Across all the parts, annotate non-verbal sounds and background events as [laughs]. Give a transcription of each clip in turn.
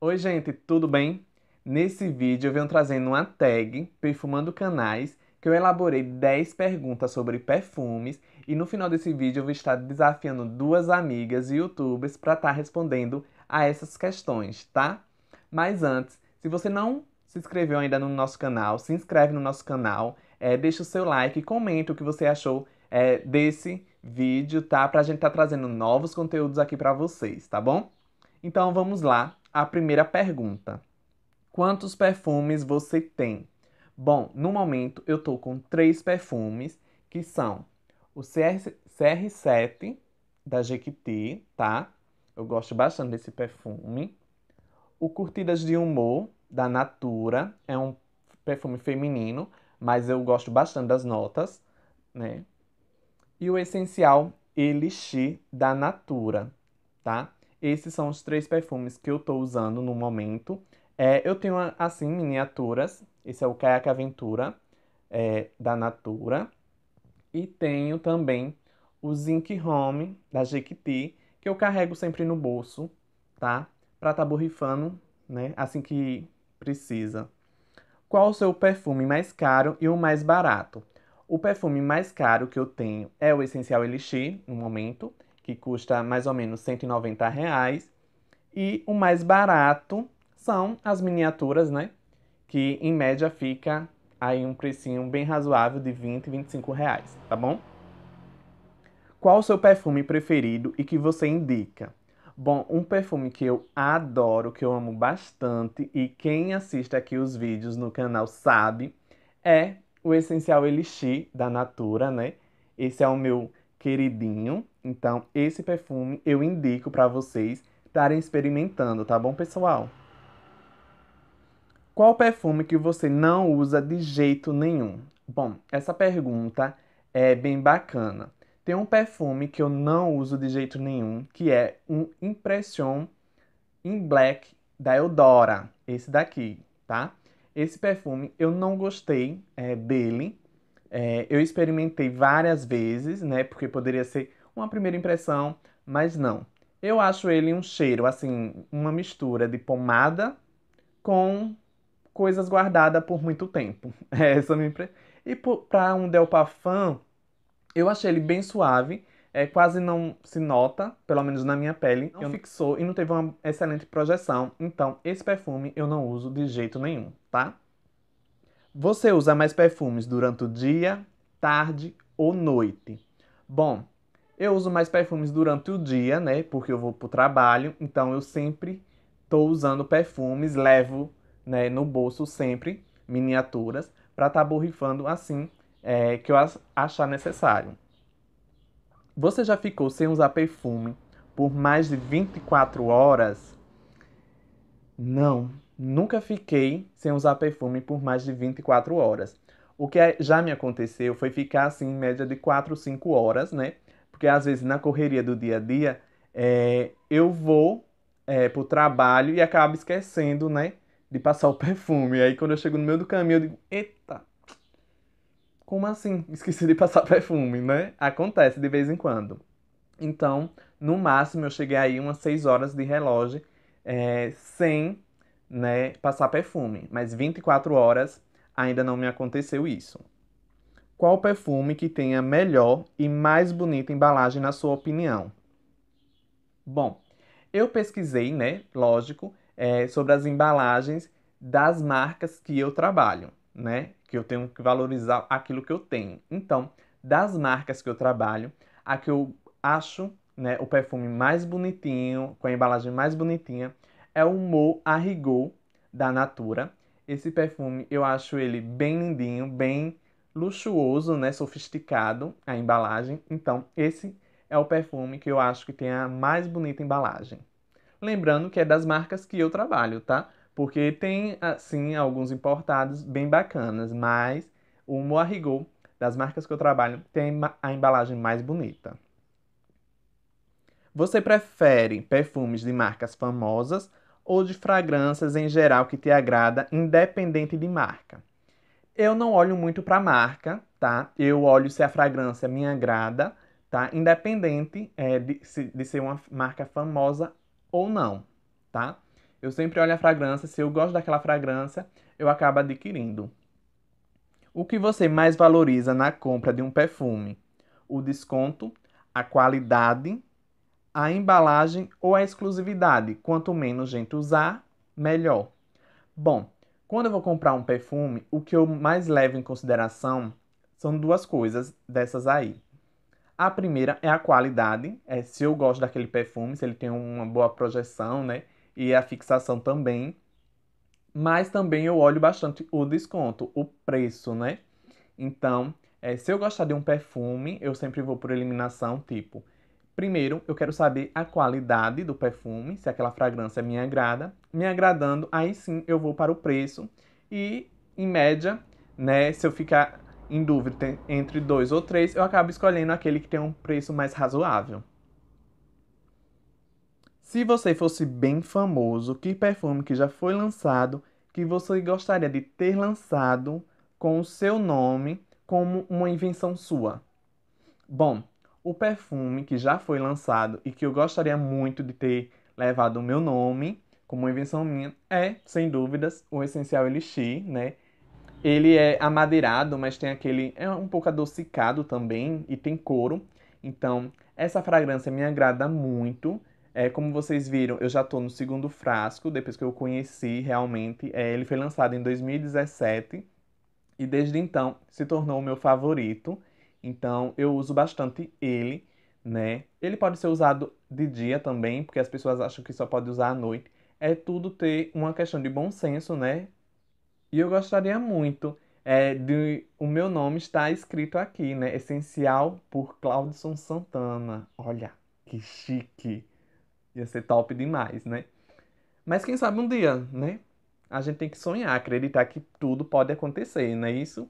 Oi gente, tudo bem? Nesse vídeo eu venho trazendo uma tag Perfumando Canais que eu elaborei 10 perguntas sobre perfumes e no final desse vídeo eu vou estar desafiando duas amigas youtubers para estar tá respondendo a essas questões, tá? Mas antes, se você não se inscreveu ainda no nosso canal, se inscreve no nosso canal, é, deixa o seu like e comenta o que você achou é, desse vídeo, tá? Pra gente estar tá trazendo novos conteúdos aqui para vocês, tá bom? Então vamos lá a primeira pergunta: Quantos perfumes você tem? Bom, no momento eu tô com três perfumes que são o CR, CR7 da Jequiti, tá? Eu gosto bastante desse perfume. O Curtidas de Humor da Natura é um perfume feminino, mas eu gosto bastante das notas, né? E o essencial Elixir da Natura, tá? Esses são os três perfumes que eu estou usando no momento. É, eu tenho, assim, miniaturas. Esse é o Kayak Aventura, é, da Natura. E tenho também o Zinc Home, da Jequiti, que eu carrego sempre no bolso, tá? Pra tá borrifando, né? Assim que precisa. Qual o seu perfume mais caro e o mais barato? O perfume mais caro que eu tenho é o Essencial Elixir, no momento que custa mais ou menos 190 reais. E o mais barato são as miniaturas, né? Que em média fica aí um precinho bem razoável de 20, 25 reais, tá bom? Qual o seu perfume preferido e que você indica? Bom, um perfume que eu adoro, que eu amo bastante e quem assiste aqui os vídeos no canal sabe, é o Essencial Elixir da Natura, né? Esse é o meu queridinho. Então, esse perfume eu indico para vocês estarem experimentando, tá bom, pessoal? Qual perfume que você não usa de jeito nenhum? Bom, essa pergunta é bem bacana. Tem um perfume que eu não uso de jeito nenhum, que é um Impression in Black da Eudora, esse daqui, tá? Esse perfume eu não gostei é, dele. É, eu experimentei várias vezes, né? Porque poderia ser uma primeira impressão, mas não. Eu acho ele um cheiro, assim, uma mistura de pomada com coisas guardadas por muito tempo. [laughs] É essa minha impressão. E para um Del Parfum, eu achei ele bem suave, é, quase não se nota, pelo menos na minha pele, não eu... fixou e não teve uma excelente projeção. Então, esse perfume eu não uso de jeito nenhum, tá? Você usa mais perfumes durante o dia, tarde ou noite? Bom, eu uso mais perfumes durante o dia, né? Porque eu vou pro trabalho, então eu sempre tô usando perfumes, levo né, no bolso sempre miniaturas para estar tá borrifando assim é, que eu achar necessário. Você já ficou sem usar perfume por mais de 24 horas? Não, nunca fiquei sem usar perfume por mais de 24 horas. O que é, já me aconteceu foi ficar assim em média de 4, 5 horas, né? porque às vezes na correria do dia a dia é, eu vou é, pro trabalho e acabo esquecendo, né, de passar o [laughs] perfume. Aí quando eu chego no meio do caminho, eu digo, eita, como assim? Esqueci de passar [laughs] perfume, né? Acontece de vez em quando. Então, no máximo, eu cheguei aí umas 6 horas de relógio é, sem né, passar perfume. Mas 24 horas ainda não me aconteceu isso. Qual perfume que tem a melhor e mais bonita embalagem na sua opinião? Bom, eu pesquisei, né, lógico, é, sobre as embalagens das marcas que eu trabalho, né? Que eu tenho que valorizar aquilo que eu tenho. Então, das marcas que eu trabalho, a que eu acho né, o perfume mais bonitinho, com a embalagem mais bonitinha, é o Mo Arrigou da Natura. Esse perfume eu acho ele bem lindinho, bem luxuoso, né, sofisticado a embalagem. Então, esse é o perfume que eu acho que tem a mais bonita embalagem. Lembrando que é das marcas que eu trabalho, tá? Porque tem, assim, alguns importados bem bacanas, mas o Moarrigot, das marcas que eu trabalho, tem a embalagem mais bonita. Você prefere perfumes de marcas famosas ou de fragrâncias em geral que te agrada, independente de marca? Eu não olho muito para a marca, tá? Eu olho se a fragrância me agrada, tá? Independente é, de, de ser uma marca famosa ou não, tá? Eu sempre olho a fragrância, se eu gosto daquela fragrância, eu acabo adquirindo. O que você mais valoriza na compra de um perfume? O desconto, a qualidade, a embalagem ou a exclusividade? Quanto menos gente usar, melhor. Bom, quando eu vou comprar um perfume, o que eu mais levo em consideração são duas coisas dessas aí. A primeira é a qualidade, é se eu gosto daquele perfume, se ele tem uma boa projeção, né? E a fixação também. Mas também eu olho bastante o desconto, o preço, né? Então, é, se eu gostar de um perfume, eu sempre vou por eliminação, tipo, Primeiro, eu quero saber a qualidade do perfume, se aquela fragrância me agrada. Me agradando, aí sim eu vou para o preço e, em média, né, se eu ficar em dúvida entre dois ou três, eu acabo escolhendo aquele que tem um preço mais razoável. Se você fosse bem famoso, que perfume que já foi lançado, que você gostaria de ter lançado com o seu nome como uma invenção sua? Bom, o perfume que já foi lançado e que eu gostaria muito de ter levado o meu nome como invenção minha é, sem dúvidas, o Essencial Elixir, né? Ele é amadeirado, mas tem aquele. É um pouco adocicado também e tem couro. Então, essa fragrância me agrada muito. É, como vocês viram, eu já estou no segundo frasco, depois que eu conheci realmente. É, ele foi lançado em 2017 e desde então se tornou o meu favorito. Então eu uso bastante ele, né? Ele pode ser usado de dia também, porque as pessoas acham que só pode usar à noite. É tudo ter uma questão de bom senso, né? E eu gostaria muito é, de o meu nome está escrito aqui, né? Essencial por Claudson Santana. Olha, que chique. Ia ser top demais, né? Mas quem sabe um dia, né? A gente tem que sonhar, acreditar que tudo pode acontecer, não é isso?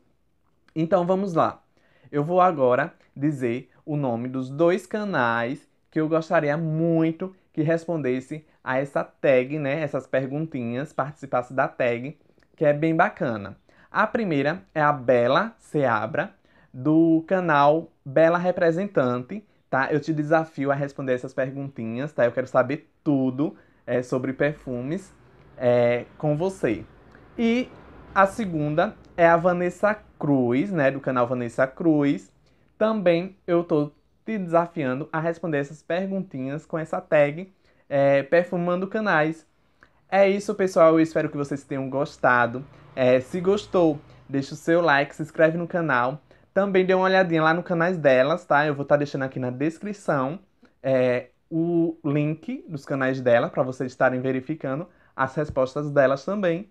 Então vamos lá eu vou agora dizer o nome dos dois canais que eu gostaria muito que respondesse a essa tag, né? Essas perguntinhas, participasse da tag, que é bem bacana. A primeira é a Bela Seabra, do canal Bela Representante, tá? Eu te desafio a responder essas perguntinhas, tá? Eu quero saber tudo é, sobre perfumes é, com você. E a segunda é a Vanessa Cruz, né, do canal Vanessa Cruz. Também eu tô te desafiando a responder essas perguntinhas com essa tag é, Perfumando Canais. É isso, pessoal. Eu espero que vocês tenham gostado. É, se gostou, deixa o seu like, se inscreve no canal. Também dê uma olhadinha lá no canais delas, tá? Eu vou estar tá deixando aqui na descrição é, o link dos canais dela para vocês estarem verificando as respostas delas também.